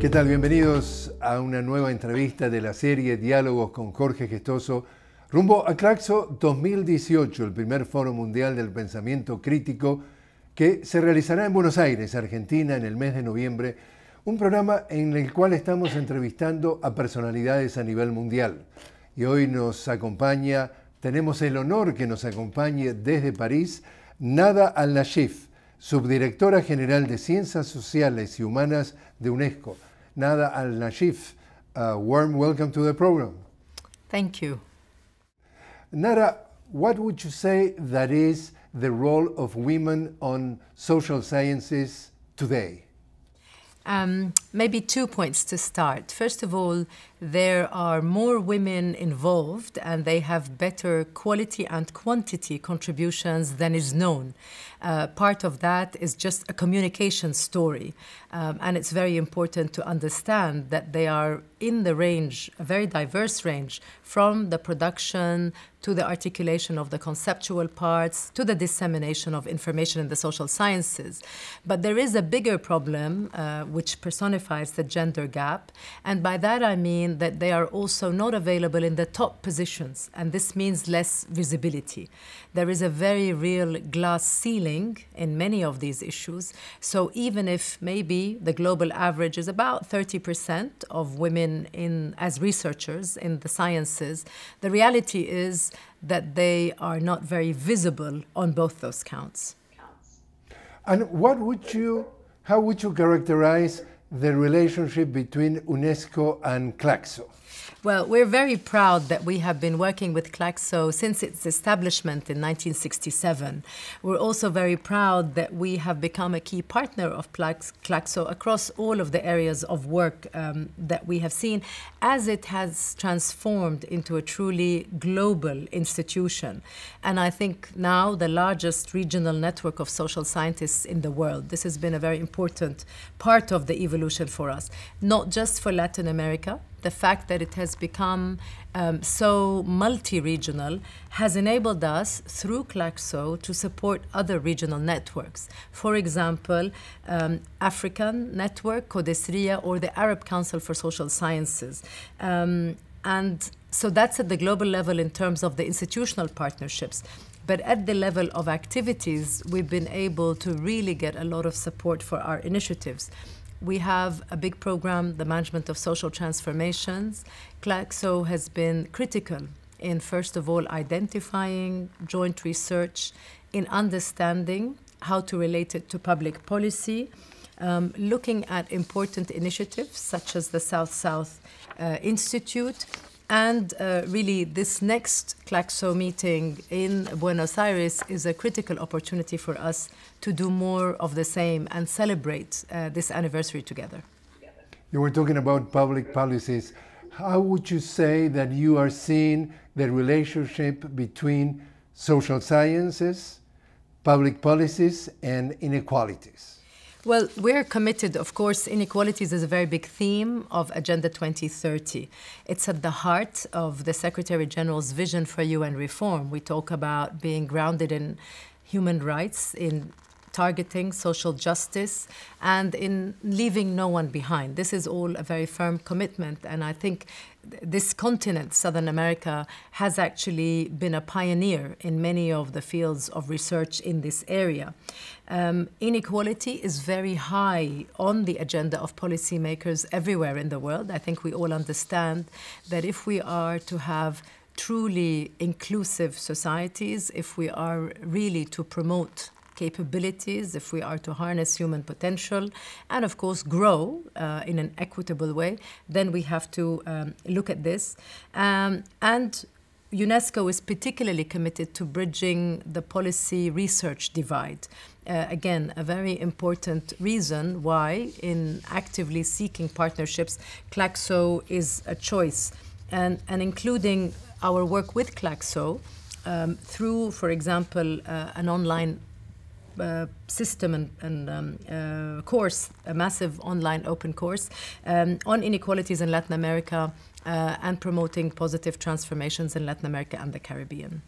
¿Qué tal? Bienvenidos a una nueva entrevista de la serie Diálogos con Jorge Gestoso, rumbo a Claxo 2018, el primer foro mundial del pensamiento crítico que se realizará en Buenos Aires, Argentina, en el mes de noviembre, un programa en el cual estamos entrevistando a personalidades a nivel mundial. Y hoy nos acompaña, tenemos el honor que nos acompañe desde París, Nada Al-Nashif, subdirectora general de Ciencias Sociales y Humanas de UNESCO Nada Al Nashif. A warm welcome to the program. Thank you. Nada, what would you say that is the role of women on social sciences today? Um, maybe two points to start. First of all, there are more women involved and they have better quality and quantity contributions than is known. Uh, part of that is just a communication story. Um, and it's very important to understand that they are in the range, a very diverse range, from the production to the articulation of the conceptual parts to the dissemination of information in the social sciences. But there is a bigger problem uh, which personifies the gender gap. And by that I mean mean that they are also not available in the top positions, and this means less visibility. There is a very real glass ceiling in many of these issues. So even if maybe the global average is about 30% of women in, as researchers in the sciences, the reality is that they are not very visible on both those counts. And what would you, how would you characterize the relationship between UNESCO and Claxo? Well, we're very proud that we have been working with Claxo since its establishment in 1967. We're also very proud that we have become a key partner of Claxo across all of the areas of work um, that we have seen as it has transformed into a truly global institution. And I think now the largest regional network of social scientists in the world. This has been a very important part of the evolution revolution for us, not just for Latin America. The fact that it has become um, so multi regional has enabled us through Claxo to support other regional networks. For example, um, African Network, Codesria, or the Arab Council for Social Sciences. Um, and so that's at the global level in terms of the institutional partnerships. But at the level of activities, we've been able to really get a lot of support for our initiatives. We have a big program, the management of social transformations. Glaxo has been critical in, first of all, identifying joint research, in understanding how to relate it to public policy, um, looking at important initiatives such as the South South uh, Institute, and uh, really, this next CLACSO meeting in Buenos Aires is a critical opportunity for us to do more of the same and celebrate uh, this anniversary together. You were talking about public policies. How would you say that you are seeing the relationship between social sciences, public policies, and inequalities? Well, we're committed, of course. Inequalities is a very big theme of Agenda 2030. It's at the heart of the Secretary General's vision for UN reform. We talk about being grounded in human rights, in targeting, social justice, and in leaving no one behind. This is all a very firm commitment, and I think this continent, Southern America, has actually been a pioneer in many of the fields of research in this area. Um, inequality is very high on the agenda of policymakers everywhere in the world. I think we all understand that if we are to have truly inclusive societies, if we are really to promote capabilities, if we are to harness human potential, and of course grow uh, in an equitable way, then we have to um, look at this. Um, and UNESCO is particularly committed to bridging the policy research divide. Uh, again, a very important reason why, in actively seeking partnerships, Claxo is a choice. And, and including our work with Claxo um, through, for example, uh, an online uh, system and, and um, uh, course, a massive online open course um, on inequalities in Latin America uh, and promoting positive transformations in Latin America and the Caribbean.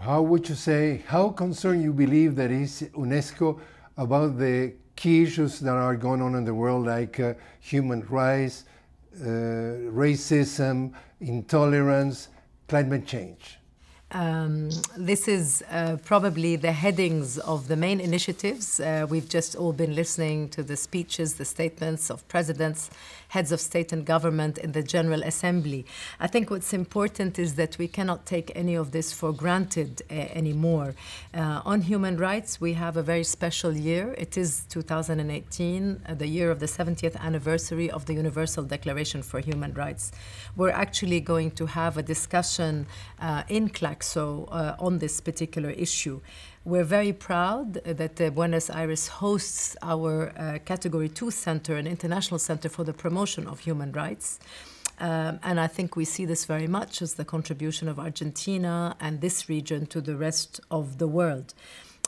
How would you say, how concerned you believe that is UNESCO about the key issues that are going on in the world, like uh, human rights, uh, racism, intolerance, climate change? Um, this is uh, probably the headings of the main initiatives. Uh, we've just all been listening to the speeches, the statements of presidents, heads of state and government in the General Assembly. I think what's important is that we cannot take any of this for granted uh, anymore. Uh, on human rights, we have a very special year. It is 2018, uh, the year of the 70th anniversary of the Universal Declaration for Human Rights. We're actually going to have a discussion uh, in CLAC Glaxo uh, on this particular issue. We're very proud that uh, Buenos Aires hosts our uh, Category 2 Center, an international center for the promotion of human rights. Um, and I think we see this very much as the contribution of Argentina and this region to the rest of the world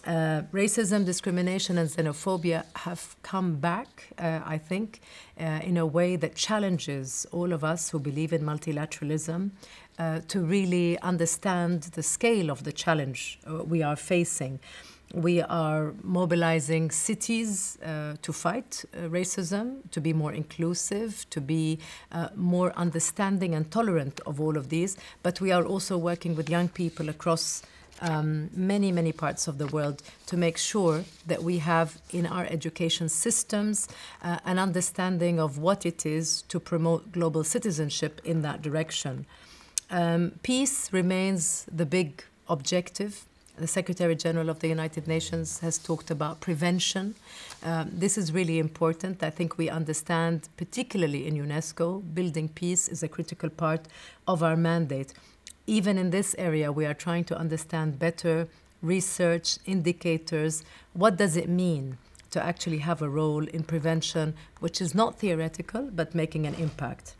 uh, racism, discrimination, and xenophobia have come back, uh, I think, uh, in a way that challenges all of us who believe in multilateralism uh, to really understand the scale of the challenge uh, we are facing. We are mobilizing cities uh, to fight racism, to be more inclusive, to be more understanding and tolerant of all of these, but we are also working with young people across um, many, many parts of the world to make sure that we have in our education systems uh, an understanding of what it is to promote global citizenship in that direction. Um, peace remains the big objective the Secretary General of the United Nations has talked about prevention. Um, this is really important. I think we understand, particularly in UNESCO, building peace is a critical part of our mandate even in this area, we are trying to understand better research indicators. What does it mean to actually have a role in prevention, which is not theoretical, but making an impact?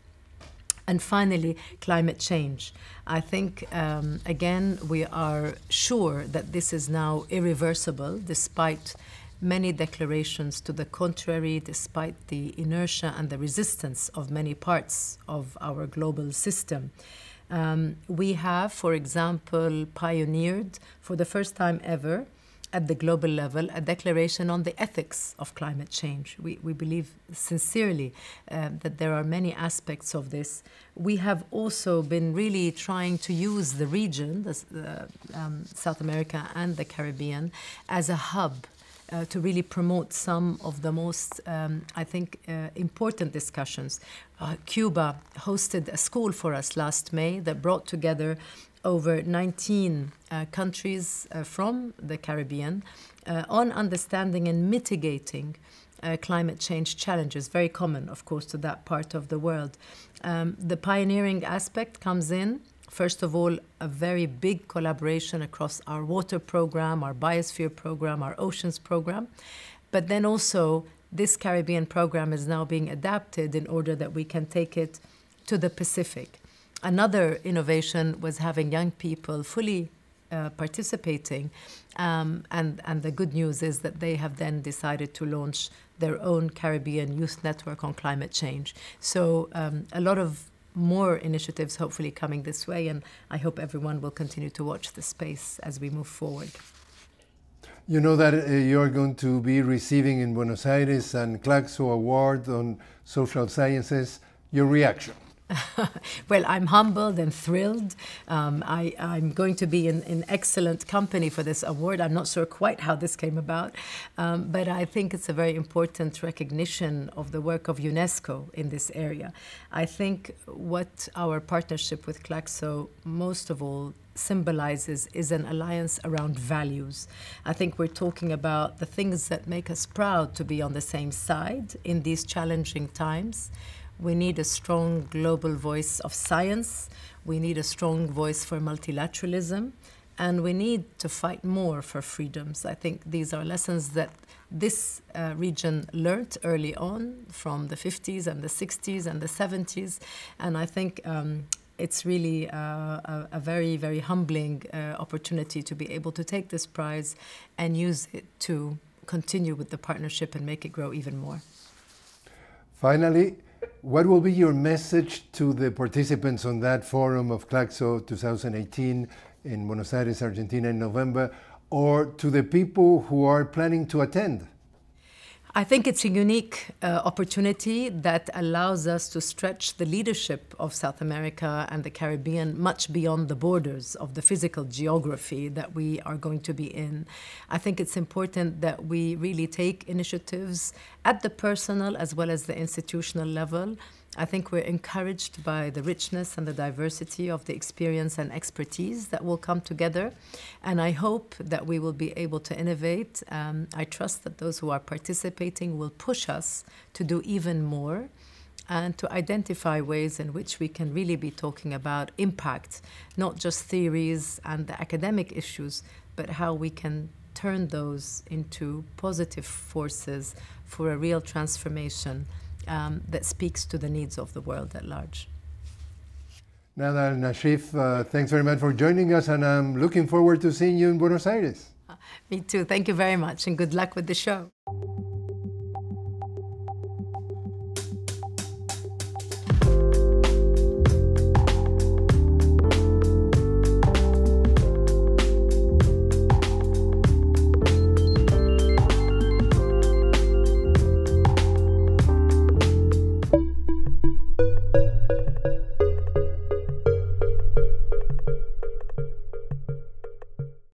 And finally, climate change. I think, um, again, we are sure that this is now irreversible, despite many declarations to the contrary, despite the inertia and the resistance of many parts of our global system. Um, we have, for example, pioneered for the first time ever at the global level a declaration on the ethics of climate change. We, we believe sincerely uh, that there are many aspects of this. We have also been really trying to use the region, the, uh, um, South America and the Caribbean, as a hub uh, to really promote some of the most, um, I think, uh, important discussions. Uh, Cuba hosted a school for us last May that brought together over 19 uh, countries uh, from the Caribbean uh, on understanding and mitigating uh, climate change challenges, very common, of course, to that part of the world. Um, the pioneering aspect comes in First of all, a very big collaboration across our water program, our biosphere program, our oceans program. But then also, this Caribbean program is now being adapted in order that we can take it to the Pacific. Another innovation was having young people fully uh, participating. Um, and, and the good news is that they have then decided to launch their own Caribbean Youth Network on Climate Change. So um, a lot of more initiatives hopefully coming this way, and I hope everyone will continue to watch the space as we move forward. You know that uh, you are going to be receiving in Buenos Aires an Claxo Award on Social Sciences. Your reaction? well, I'm humbled and thrilled. Um, I, am going to be in, in, excellent company for this award. I'm not sure quite how this came about, um, but I think it's a very important recognition of the work of UNESCO in this area. I think what our partnership with Claxo most of all symbolizes is an alliance around values. I think we're talking about the things that make us proud to be on the same side in these challenging times we need a strong global voice of science. We need a strong voice for multilateralism. And we need to fight more for freedoms. I think these are lessons that this uh, region learnt early on from the 50s and the 60s and the 70s. And I think um, it's really uh, a, a, very, very humbling uh, opportunity to be able to take this prize and use it to continue with the partnership and make it grow even more. Finally, what will be your message to the participants on that forum of Claxo 2018 in Buenos Aires, Argentina in November, or to the people who are planning to attend? I think it's a unique uh, opportunity that allows us to stretch the leadership of South America and the Caribbean much beyond the borders of the physical geography that we are going to be in. I think it's important that we really take initiatives at the personal as well as the institutional level I think we're encouraged by the richness and the diversity of the experience and expertise that will come together. And I hope that we will be able to innovate. Um, I trust that those who are participating will push us to do even more and to identify ways in which we can really be talking about impact, not just theories and the academic issues, but how we can turn those into positive forces for a real transformation um, that speaks to the needs of the world at large. Nada Nashif, uh, thanks very much for joining us, and I'm looking forward to seeing you in Buenos Aires. Uh, me too. Thank you very much, and good luck with the show.